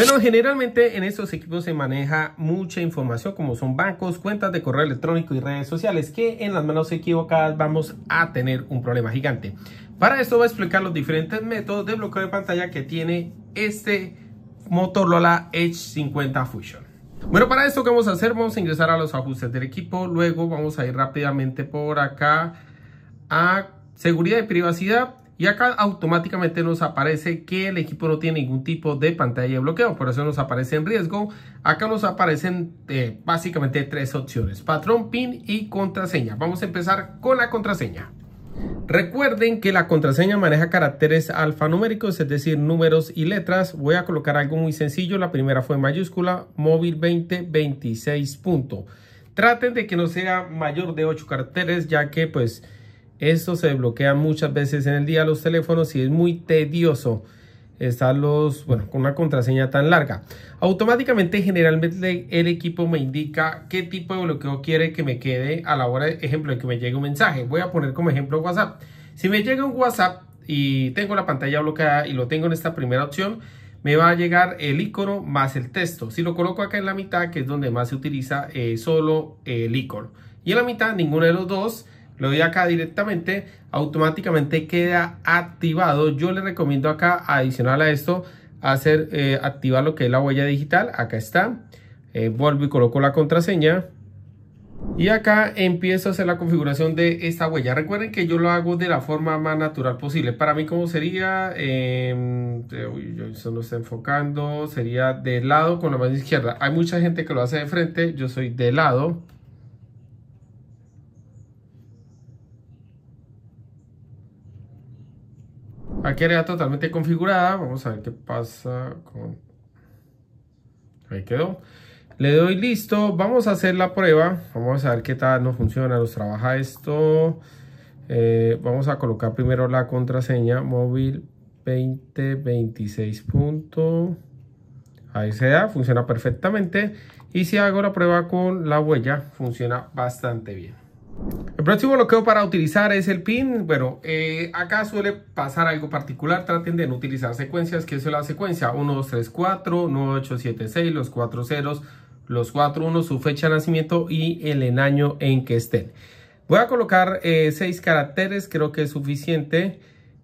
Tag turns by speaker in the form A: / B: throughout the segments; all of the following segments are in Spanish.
A: Bueno, generalmente en estos equipos se maneja mucha información como son bancos, cuentas de correo electrónico y redes sociales que en las manos equivocadas vamos a tener un problema gigante. Para esto voy a explicar los diferentes métodos de bloqueo de pantalla que tiene este Motorola Edge 50 Fusion. Bueno, para esto que vamos a hacer, vamos a ingresar a los ajustes del equipo, luego vamos a ir rápidamente por acá a seguridad y privacidad y acá automáticamente nos aparece que el equipo no tiene ningún tipo de pantalla de bloqueo. Por eso nos aparece en riesgo. Acá nos aparecen eh, básicamente tres opciones. Patrón, PIN y contraseña. Vamos a empezar con la contraseña. Recuerden que la contraseña maneja caracteres alfanuméricos, es decir, números y letras. Voy a colocar algo muy sencillo. La primera fue mayúscula, móvil 2026 punto. Traten de que no sea mayor de 8 caracteres, ya que pues esto se bloquea muchas veces en el día los teléfonos y es muy tedioso estar los, bueno, con una contraseña tan larga. Automáticamente, generalmente el equipo me indica qué tipo de bloqueo quiere que me quede a la hora, ejemplo, de que me llegue un mensaje. Voy a poner como ejemplo WhatsApp. Si me llega un WhatsApp y tengo la pantalla bloqueada y lo tengo en esta primera opción, me va a llegar el icono más el texto. Si lo coloco acá en la mitad, que es donde más se utiliza eh, solo el icono. Y en la mitad, ninguno de los dos lo doy acá directamente, automáticamente queda activado. Yo le recomiendo acá, adicional a esto, hacer eh, activar lo que es la huella digital. Acá está. Eh, vuelvo y coloco la contraseña. Y acá empiezo a hacer la configuración de esta huella. Recuerden que yo lo hago de la forma más natural posible. Para mí, como sería? Em, eh, eso no está enfocando. Sería de lado con la mano izquierda. Hay mucha gente que lo hace de frente. Yo soy de lado. Aquí era totalmente configurada. Vamos a ver qué pasa con... Ahí quedó. Le doy listo. Vamos a hacer la prueba. Vamos a ver qué tal nos funciona, nos trabaja esto. Eh, vamos a colocar primero la contraseña móvil 2026. Punto. Ahí se da, funciona perfectamente. Y si hago la prueba con la huella, funciona bastante bien próximo este bloqueo para utilizar es el pin. Bueno, eh, acá suele pasar algo particular. Traten de no utilizar secuencias. que es la secuencia? 1, 2, 3, 4, 9, 8, 7, 6, los 4 ceros, los 4 1, su fecha de nacimiento y el enaño en que estén. Voy a colocar 6 eh, caracteres, creo que es suficiente.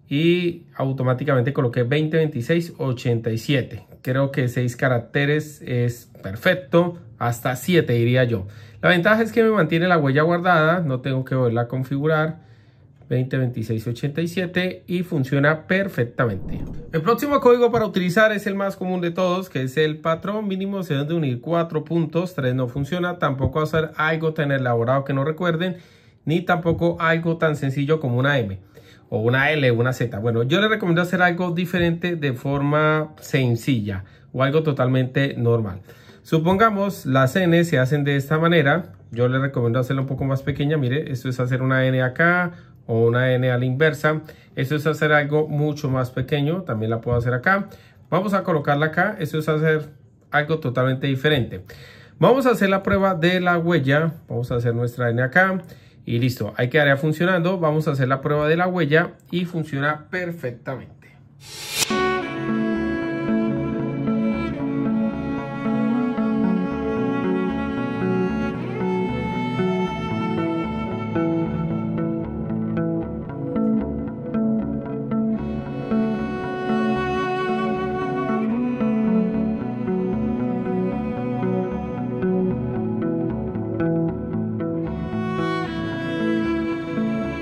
A: Y automáticamente coloqué 20, 26, 87. Creo que 6 caracteres es perfecto. Hasta 7 diría yo. La ventaja es que me mantiene la huella guardada. No tengo que volverla a configurar. 20 26 87 y funciona perfectamente. El próximo código para utilizar es el más común de todos, que es el patrón mínimo. Se deben de unir 4 puntos, 3 no funciona. Tampoco va a ser algo tan elaborado que no recuerden ni tampoco algo tan sencillo como una M o una L o una Z. Bueno, yo le recomiendo hacer algo diferente de forma sencilla o algo totalmente normal. Supongamos las N se hacen de esta manera. Yo le recomiendo hacerla un poco más pequeña. Mire, esto es hacer una N acá o una N a la inversa. Esto es hacer algo mucho más pequeño. También la puedo hacer acá. Vamos a colocarla acá. Esto es hacer algo totalmente diferente. Vamos a hacer la prueba de la huella. Vamos a hacer nuestra N acá. Y listo, ahí quedaría funcionando. Vamos a hacer la prueba de la huella y funciona perfectamente.